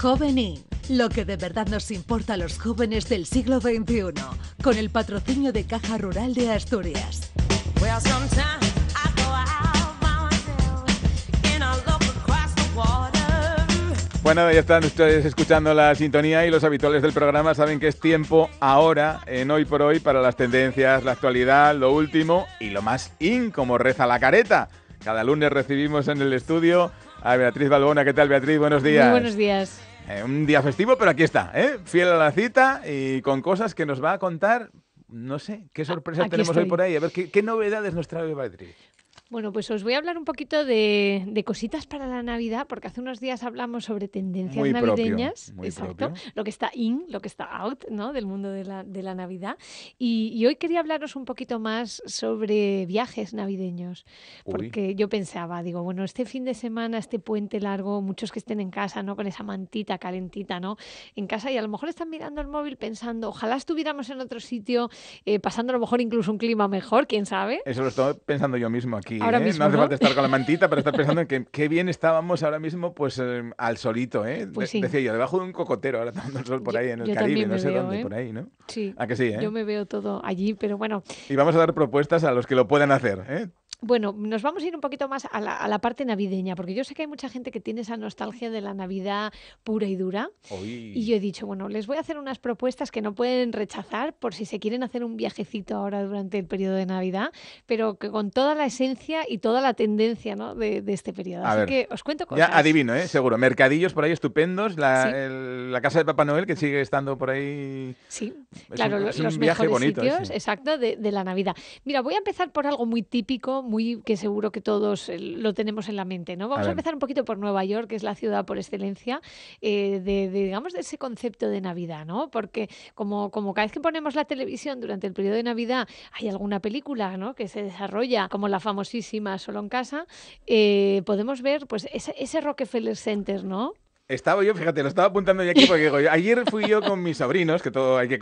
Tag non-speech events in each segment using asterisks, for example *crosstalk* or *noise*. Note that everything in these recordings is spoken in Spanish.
Joven lo que de verdad nos importa a los jóvenes del siglo XXI, con el patrocinio de Caja Rural de Asturias. Bueno, ya están ustedes escuchando la sintonía y los habituales del programa saben que es tiempo ahora, en hoy por hoy, para las tendencias, la actualidad, lo último y lo más in, como reza la careta. Cada lunes recibimos en el estudio a Beatriz Balbona. ¿Qué tal, Beatriz? Buenos días. Muy buenos días. Eh, un día festivo, pero aquí está, ¿eh? fiel a la cita y con cosas que nos va a contar no sé, qué sorpresa tenemos hoy por ahí. A ver, ¿qué, qué novedades nos trae Beatriz? Bueno, pues os voy a hablar un poquito de, cositas para la Navidad, porque hace unos días hablamos sobre tendencias muy navideñas, muy lo que está in, lo que está out, ¿no? Del mundo de la, de la Navidad. Y, hoy quería hablaros un poquito más sobre viajes navideños, porque yo pensaba, digo, bueno, este fin de semana, este puente largo, muchos que estén en casa, ¿no? Con esa mantita calentita, ¿no? En casa y a lo mejor están mirando el móvil pensando, ojalá estuviéramos en otro sitio, eh, pasando a lo mejor incluso un clima mejor, quién sabe. Eso lo estoy pensando yo mismo aquí. Ahora ¿eh? mismo, no hace falta estar con la mantita para estar pensando en *laughs* que qué bien estábamos ahora mismo pues em, al solito. ¿eh? Pues decía yo, debajo de un cocotero, ahora tomando el sol por ahí en el Caribe, no sé dónde, ¿eh? por ahí, ¿no? Sí. que sí? Yo eh? me veo todo allí, pero bueno. Y vamos a dar propuestas a los que lo puedan hacer. ¿eh? Bueno, nos vamos a ir un poquito más a la, parte navideña, porque yo sé que hay mucha gente que tiene esa nostalgia de la Navidad pura y dura. Y yo he dicho, bueno, les voy a hacer unas propuestas que no pueden rechazar por si se quieren hacer un viajecito ahora durante el periodo de Navidad, pero que con toda la esencia y toda la tendencia de, este periodo. Así que os cuento cosas. Ya adivino, ¿eh? seguro. Mercadillos por ahí estupendos, la, casa de Papá Noel que sigue estando por ahí. Sí, claro, los, mejores sitios, exacto, de, de la Navidad. Mira, voy a empezar por algo muy típico, muy que seguro que todos eh, lo tenemos en la mente, ¿no? Vamos a, empezar un poquito por Nueva York, que es la ciudad por excelencia eh, de, digamos, de ese concepto de Navidad, ¿no? Porque como, como cada vez que ponemos la televisión durante el periodo de Navidad hay alguna película, ¿no? Que se desarrolla, como la famosísima Solo en Casa, eh, podemos ver, pues, ese, Rockefeller Center, ¿no? Estaba yo, fíjate, lo estaba apuntando yo aquí porque ayer fui yo con mis sobrinos, que todo hay que...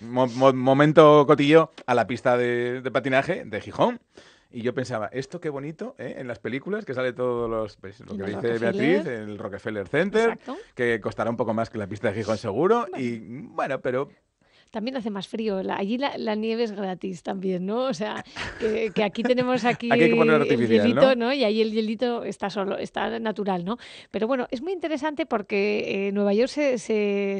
momento cotillo a la pista de, de patinaje de Gijón. Y yo pensaba, esto qué bonito, ¿eh? en las películas que sale todo los, pues, lo que dice Beatriz, el Rockefeller Center, que costará un poco más que la pista de Gijón seguro. Y bueno, pero también hace más frío. allí la, nieve es gratis también, ¿no? O sea, que, aquí *laughs* tenemos aquí, el hielito, ¿no? Y ahí el hielito está solo, está natural, ¿no? Pero bueno, es muy interesante porque eh, Nueva York se,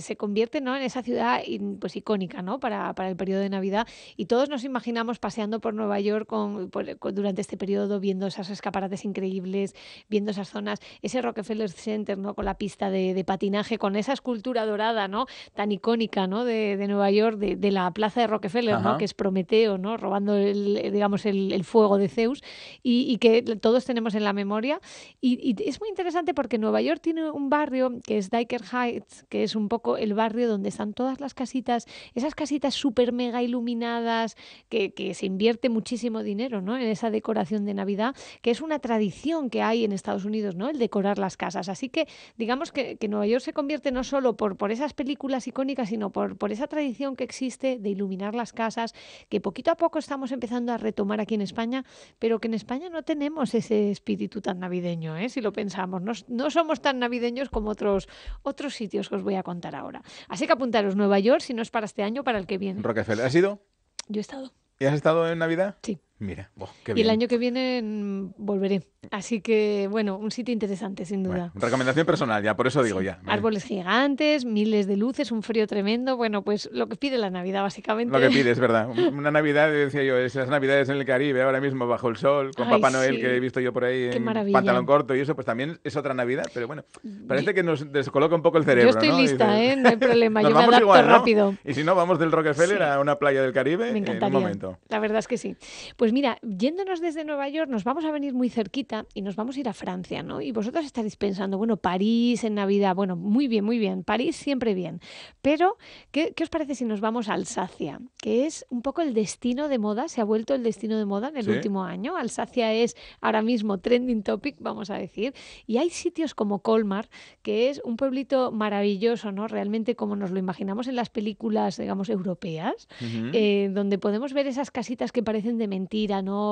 se, convierte ¿no? en esa ciudad pues icónica, ¿no? Para, el periodo de Navidad. Y todos nos imaginamos paseando por Nueva York con, durante este periodo, viendo esas escaparates increíbles, viendo esas zonas, ese Rockefeller Center, ¿no? Con la pista de, patinaje, con esa escultura dorada, ¿no? Tan icónica, ¿no? de Nueva York de, la plaza de Rockefeller, que es Prometeo, ¿no? robando el, eh, digamos, el, fuego de Zeus y, que todos tenemos en la memoria. Y, es muy interesante porque Nueva York tiene un barrio que es Diker Heights, que es un poco el barrio donde están todas las casitas, esas casitas súper mega iluminadas, que, se invierte muchísimo dinero ¿no? en esa decoración de Navidad, que es una tradición que hay en Estados Unidos, ¿no? el decorar las casas. Así que digamos que, Nueva York se convierte no solo por, esas películas icónicas, sino por esa tradición que existe de iluminar las casas, que poquito a poco estamos empezando a retomar aquí en España, pero que en España no tenemos ese espíritu tan navideño, ¿eh? si lo pensamos. No, somos tan navideños como otros, otros sitios que os voy a contar ahora. Así que apuntaros Nueva York, si no es para este año, para el que viene. ¿Rockefeller, ¿has ido? Yo he estado. ¿Y has estado en Navidad? Sí. Mira, Y el año que viene mm, volveré. Así que, bueno, un sitio interesante, sin duda. recomendación personal, ya, por eso digo ya. Árboles gigantes, miles de luces, un frío tremendo. Bueno, pues lo que pide la Navidad, básicamente. Lo que pide, es *laughs* verdad. Una Navidad, decía yo, esas Navidades en el Caribe, ahora mismo bajo el sol, con Papá Noel que he visto yo por ahí, en pantalón corto y eso, pues también es otra Navidad. Pero bueno, mm, parece que nos descoloca un poco el cerebro. Yo estoy lista, ¿eh? No hay problema, *laughs* yo me adapto igual, rápido. Y si no, vamos del Rockefeller a una playa del Caribe me encantaría. en un momento. La verdad es que sí. Pues mira, yéndonos desde Nueva York, nos vamos a venir muy cerquita y nos vamos a ir a Francia, ¿no? Y vosotros estaréis pensando, bueno, París en Navidad, bueno, muy bien, muy bien, París siempre bien. Pero, ¿qué, os parece si nos vamos a Alsacia? Que es un poco el destino de moda, se ha vuelto el destino de moda en el último año. Alsacia es ahora mismo trending topic, vamos a decir. Y hay sitios como Colmar, que es un pueblito maravilloso, ¿no? Realmente como nos lo imaginamos en las películas, digamos, europeas, eh, donde podemos ver esas casitas que parecen de mentira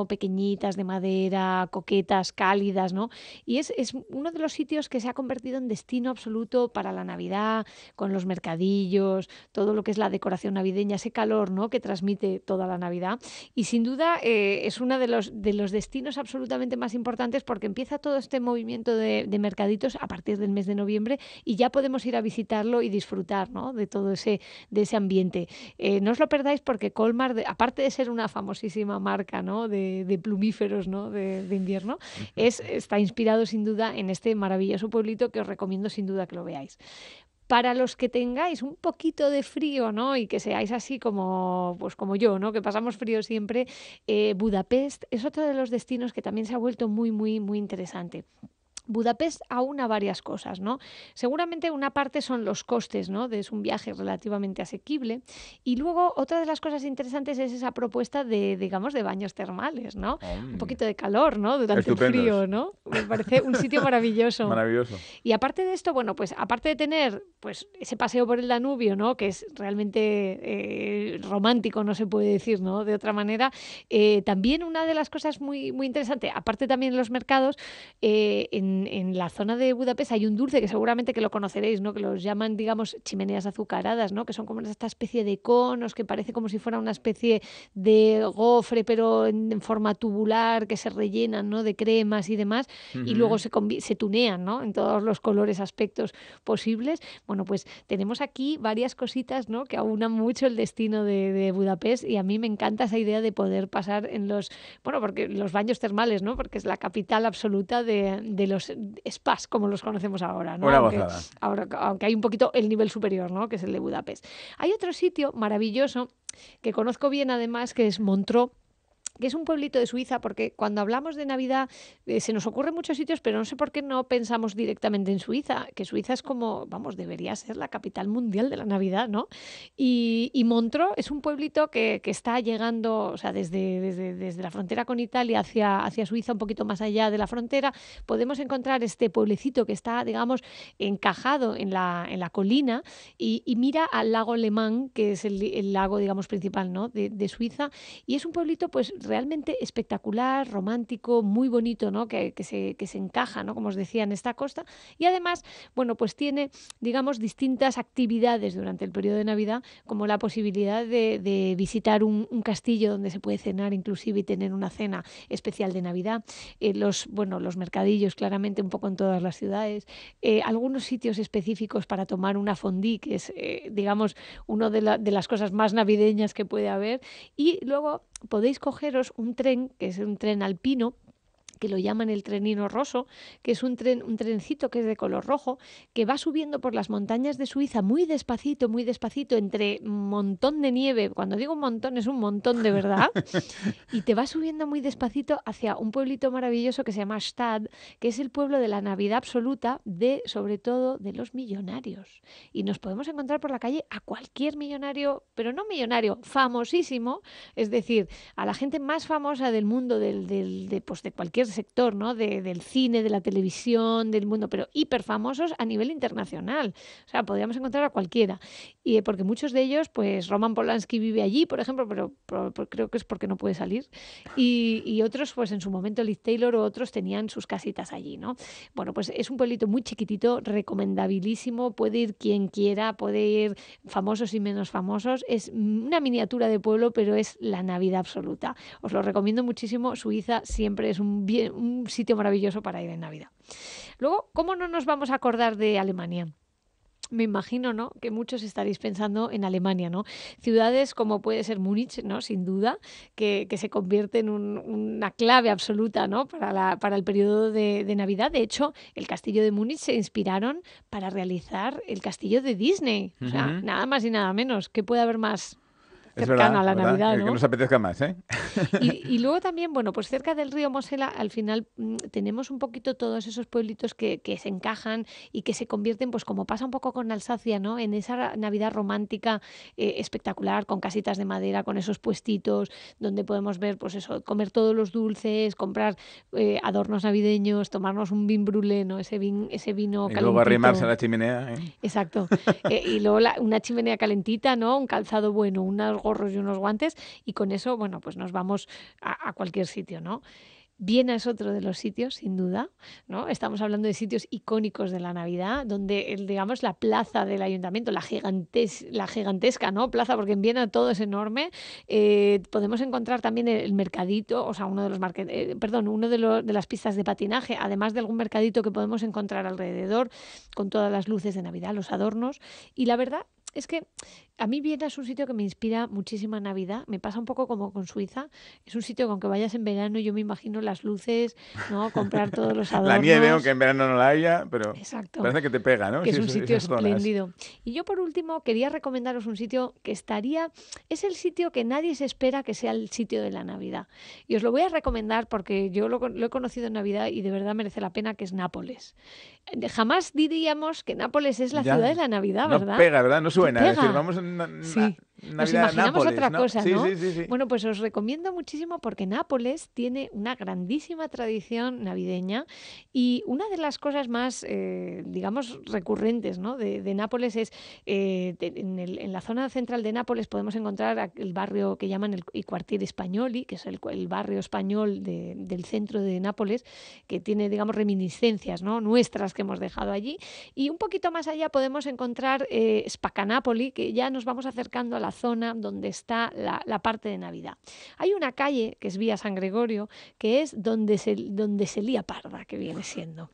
Pequeñitas de madera, coquetas, cálidas, ¿no? Y es, es uno de los sitios que se ha convertido en destino absoluto para la Navidad, con los mercadillos, todo lo que es la decoración navideña, ese calor, ¿no? Que transmite toda la Navidad. Y sin duda eh, es uno de los, de los destinos absolutamente más importantes porque empieza todo este movimiento de, mercaditos a partir del mes de noviembre y ya podemos ir a visitarlo y disfrutar ¿no? de todo ese, de ese ambiente. Eh, no os lo perdáis porque Colmar, aparte de ser una famosísima marca, de, plumíferos ¿no? de, invierno, es, está inspirado sin duda en este maravilloso pueblito que os recomiendo sin duda que lo veáis para los que tengáis un poquito de frío, ¿no? Y que seáis así como, pues como yo, ¿no? Que pasamos frío siempre. Eh, Budapest es otro de los destinos que también se ha vuelto muy, muy, muy interesante. Budapest aúna varias cosas, ¿no? Seguramente una parte son los costes, ¿no? es un viaje relativamente asequible. Y luego otra de las cosas interesantes es esa propuesta de, digamos, de baños termales, ¿no? Un poquito de calor, ¿no? Durante el frío, ¿no? Me parece un sitio *laughs* maravilloso. Y aparte de esto, bueno, pues aparte de tener pues ese paseo por el Danubio, ¿no? Que es realmente eh, romántico, no se puede decir, ¿no? De otra manera. Eh, también una de las cosas muy, muy interesantes, aparte también los mercados, eh, en en, la zona de Budapest hay un dulce que seguramente que lo conoceréis, ¿no? Que los llaman, digamos, chimeneas azucaradas, ¿no? Que son como esta especie de conos que parece como si fuera una especie de gofre, pero en, forma tubular, que se rellenan, ¿no? De cremas y demás, y luego se, se tunean, En todos los colores, aspectos posibles. Bueno, pues tenemos aquí varias cositas, ¿no? Que aunan mucho el destino de, de Budapest y a mí me encanta esa idea de poder pasar en los, bueno, porque los baños termales, ¿no? Porque es la capital absoluta de los spas como los conocemos ahora, ¿no? ahora, aunque hay un poquito el nivel superior, ¿no? Que es el de Budapest. Hay otro sitio maravilloso que conozco bien además, que es Montreux, que es un pueblito de Suiza, porque cuando hablamos de Navidad eh, se nos ocurre en muchos sitios, pero no sé por qué no pensamos directamente en Suiza, que Suiza es como, vamos, debería ser la capital mundial de la Navidad, ¿no? Y, y Montreux es un pueblito que, está llegando, o sea, desde, desde, la frontera con Italia hacia, hacia Suiza, un poquito más allá de la frontera, podemos encontrar este pueblecito que está, digamos, encajado en la, colina y, mira al lago Le que es el, lago, digamos, principal, ¿no? de Suiza, y es un pueblito, pues, realmente espectacular, romántico, muy bonito, ¿no? Que, que, se, encaja, ¿no? Como os decía, en esta costa. Y además, bueno, pues tiene, digamos, distintas actividades durante el periodo de Navidad, como la posibilidad de, visitar un, castillo donde se puede cenar inclusive y tener una cena especial de Navidad. Eh, los, bueno, los mercadillos, claramente, un poco en todas las ciudades. Eh, algunos sitios específicos para tomar una fondí, que es, eh, digamos, una de, de las cosas más navideñas que puede haber. Y luego podéis cogeros un tren, que es un tren alpino, que lo llaman el trenino roso, que es un, tren, un trencito que es de color rojo, que va subiendo por las montañas de Suiza muy despacito, muy despacito, entre montón de nieve. Cuando digo un montón, es un montón de verdad. *laughs* y te va subiendo muy despacito hacia un pueblito maravilloso que se llama Stad, que es el pueblo de la Navidad absoluta de, sobre todo, de los millonarios. Y nos podemos encontrar por la calle a cualquier millonario, pero no millonario, famosísimo, es decir, a la gente más famosa del mundo, del, del de, pues, de cualquier sector, ¿no? De, del cine, de la televisión, del mundo, pero hiper famosos a nivel internacional. O sea, podríamos encontrar a cualquiera. Y eh, porque muchos de ellos, pues Roman Polanski vive allí, por ejemplo, pero, creo que es porque no puede salir. Y, otros, pues en su momento Liz Taylor o otros tenían sus casitas allí, ¿no? Bueno, pues es un pueblito muy chiquitito, recomendabilísimo, puede ir quien quiera, puede ir famosos y menos famosos. Es una miniatura de pueblo, pero es la Navidad absoluta. Os lo recomiendo muchísimo. Suiza siempre es un un sitio maravilloso para ir en Navidad. Luego, ¿cómo no nos vamos a acordar de Alemania? me imagino, ¿no? Que muchos estaréis pensando en Alemania, ¿no? Ciudades como puede ser Múnich, ¿no? Sin duda, que, se convierte en una clave absoluta, Para, el periodo de, Navidad. De hecho, el castillo de Múnich se inspiraron para realizar el castillo de Disney. nada más y nada menos. ¿Qué puede haber más cercana a la Navidad. ¿no? Que nos apetezca más. ¿eh? *laughs* Y, luego también, bueno, pues cerca del río Mosela, al final mm, tenemos un poquito todos esos pueblitos que, se encajan y que se convierten, pues como pasa un poco con Alsacia, ¿no? En esa Navidad romántica eh, espectacular, con casitas de madera, con esos puestitos, donde podemos ver, pues eso, comer todos los dulces, comprar eh, adornos navideños, tomarnos un vin brulé, ¿no? Ese, vin, ese vino calentito. Y luego arrimarse a la chimenea. ¿eh? Exacto. y luego una chimenea calentita, ¿no? Un calzado bueno, una gorros y unos guantes y con eso, bueno, pues nos vamos a, cualquier sitio, ¿no? Viena es otro de los sitios, sin duda, ¿no? Estamos hablando de sitios icónicos de la Navidad, donde, digamos, la plaza del ayuntamiento, la, gigantes, la gigantesca, ¿no? Plaza, porque en Viena todo es enorme. Eh, podemos encontrar también el, mercadito, o sea, uno de los eh, perdón, uno de, de, las pistas de patinaje, además de algún mercadito que podemos encontrar alrededor, con todas las luces de Navidad, los adornos. Y la verdad es que a mí Viena es un sitio que me inspira muchísima Navidad. Me pasa un poco como con Suiza. Es un sitio con que vayas en verano, yo me imagino las luces, ¿no? *laughs* Comprar todos los adornos. la nieve, aunque en verano no la haya, pero parece que te pega, ¿no? es un sitio espléndido. Y yo por último quería recomendaros un sitio que estaría... Es el sitio que nadie se espera que sea el sitio de la Navidad. Y os lo voy a recomendar porque yo lo, he conocido en Navidad y de verdad merece la pena, que es Nápoles. Jamás diríamos que Nápoles es la ciudad de la Navidad, ¿verdad? No pega, ¿verdad? No vamos Nos imaginamos otra bueno, pues os recomiendo muchísimo porque Nápoles tiene una grandísima tradición navideña y una de las cosas más, eh, digamos, recurrentes de, Nápoles es, eh, en, la zona central de Nápoles podemos encontrar el barrio que llaman el, Cuartier Quartier Españoli, que es el, barrio español del centro de Nápoles, que tiene, digamos, reminiscencias ¿no? nuestras que hemos dejado allí. Y un poquito más allá podemos encontrar eh, que ya nos vamos acercando a la zona donde está la, la, parte de Navidad. Hay una calle, que es Vía San Gregorio, que es donde se, donde se lía parda, que viene siendo.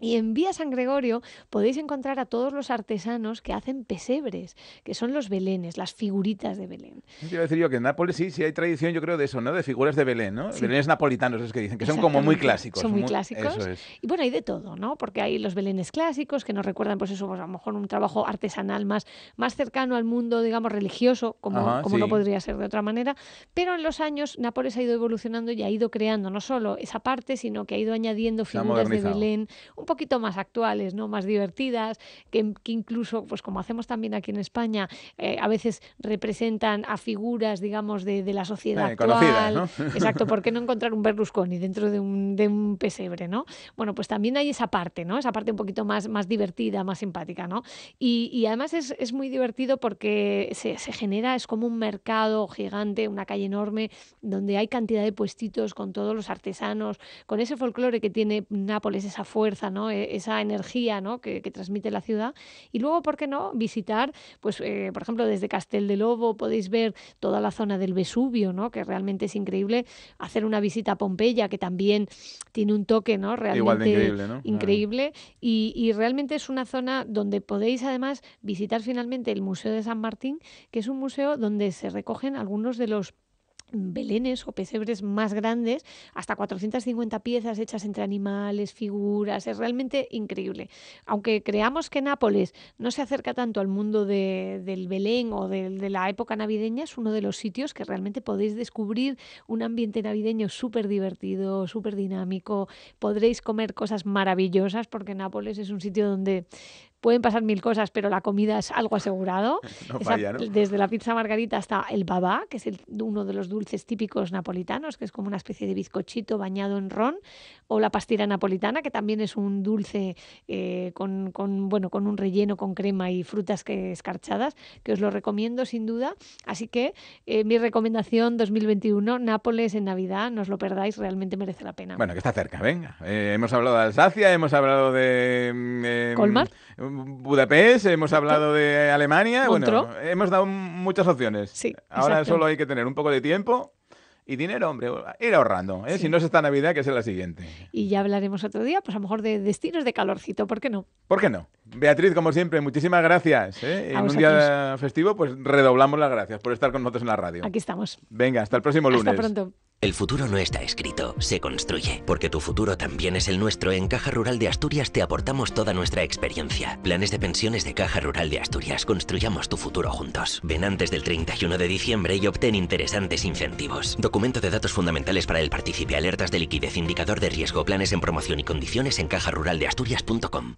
Y en Vía San Gregorio podéis encontrar a todos los artesanos que hacen pesebres, que son los belenes, las figuritas de Belén. Quiero decir yo que en Nápoles sí, sí hay tradición, yo creo, de eso, ¿no? De figuras de Belén, ¿no? Belenes napolitanos, es que dicen, que son como muy clásicos. Son muy, clásicos. Y bueno, hay de todo, ¿no? Porque hay los belenes clásicos que nos recuerdan, pues eso, pues a lo mejor un trabajo artesanal más, más cercano al mundo, digamos, religioso, como, no podría ser de otra manera. Pero en los años, Nápoles ha ido evolucionando y ha ido creando no solo esa parte, sino que ha ido añadiendo figuras de Belén poquito más actuales, ¿no? más divertidas, que, incluso, pues como hacemos también aquí en España, eh, a veces representan a figuras, digamos, de, la sociedad eh, actual. *laughs* Exacto, ¿por qué no encontrar un Berlusconi dentro de un, pesebre? ¿no? Bueno, pues también hay esa parte, ¿no? esa parte un poquito más, más divertida, más simpática. ¿no? Y, además es, muy divertido porque se, se genera, es como un mercado gigante, una calle enorme, donde hay cantidad de puestitos con todos los artesanos, con ese folclore que tiene Nápoles, esa fuerza, ¿no? E, esa energía que, transmite la ciudad. Y luego, ¿por qué no? Visitar, pues, eh, por ejemplo, desde Castel de Lobo podéis ver toda la zona del Vesubio, ¿no? que realmente es increíble. Hacer una visita a Pompeya, que también tiene un toque ¿no? realmente increíble. y realmente es una zona donde podéis además visitar finalmente el Museo de San Martín, que es un museo donde se recogen algunos de los belenes o pesebres más grandes, hasta 450 piezas hechas entre animales, figuras, es realmente increíble. Aunque creamos que Nápoles no se acerca tanto al mundo del Belén o de, la época navideña, es uno de los sitios que realmente podéis descubrir un ambiente navideño súper divertido, súper dinámico, podréis comer cosas maravillosas porque Nápoles es un sitio donde pueden pasar mil cosas, pero la comida es algo asegurado. *laughs* desde la pizza margarita hasta el babá, que es uno de los dulces típicos napolitanos, que es como una especie de bizcochito bañado en ron, o la pastira napolitana, que también es un dulce eh, con, bueno, con un relleno con crema y frutas que, escarchadas, que os lo recomiendo sin duda. Así que eh, mi recomendación 2021, Nápoles en Navidad, no os lo perdáis, realmente merece la pena. Bueno, que está cerca, venga. Eh, hemos hablado de Alsacia, hemos hablado de... Mm, em, Colmar. Budapest, hemos hablado de Alemania. Bueno, hemos dado muchas opciones. Sí, Ahora solo hay que tener un poco de tiempo. Y dinero, hombre, ir ahorrando. ¿eh? Si no es esta Navidad, que es la siguiente. Y ya hablaremos otro día, pues a lo mejor de destinos de calorcito, ¿por qué no? ¿Por qué no? Beatriz, como siempre, muchísimas gracias. ¿eh? En un día festivo, pues redoblamos las gracias por estar con nosotros en la radio. Aquí estamos. Venga, hasta el próximo lunes. Hasta pronto. El futuro no está escrito, se construye, porque tu futuro también es el nuestro. En Caja Rural de Asturias te aportamos toda nuestra experiencia. Planes de pensiones de Caja Rural de Asturias, construyamos tu futuro juntos. Ven antes del 31 de diciembre y obtén interesantes incentivos. Documento de datos fundamentales para el partícipe, alertas de liquidez, indicador de riesgo, planes en promoción y condiciones en cajaruraldeasturias.com.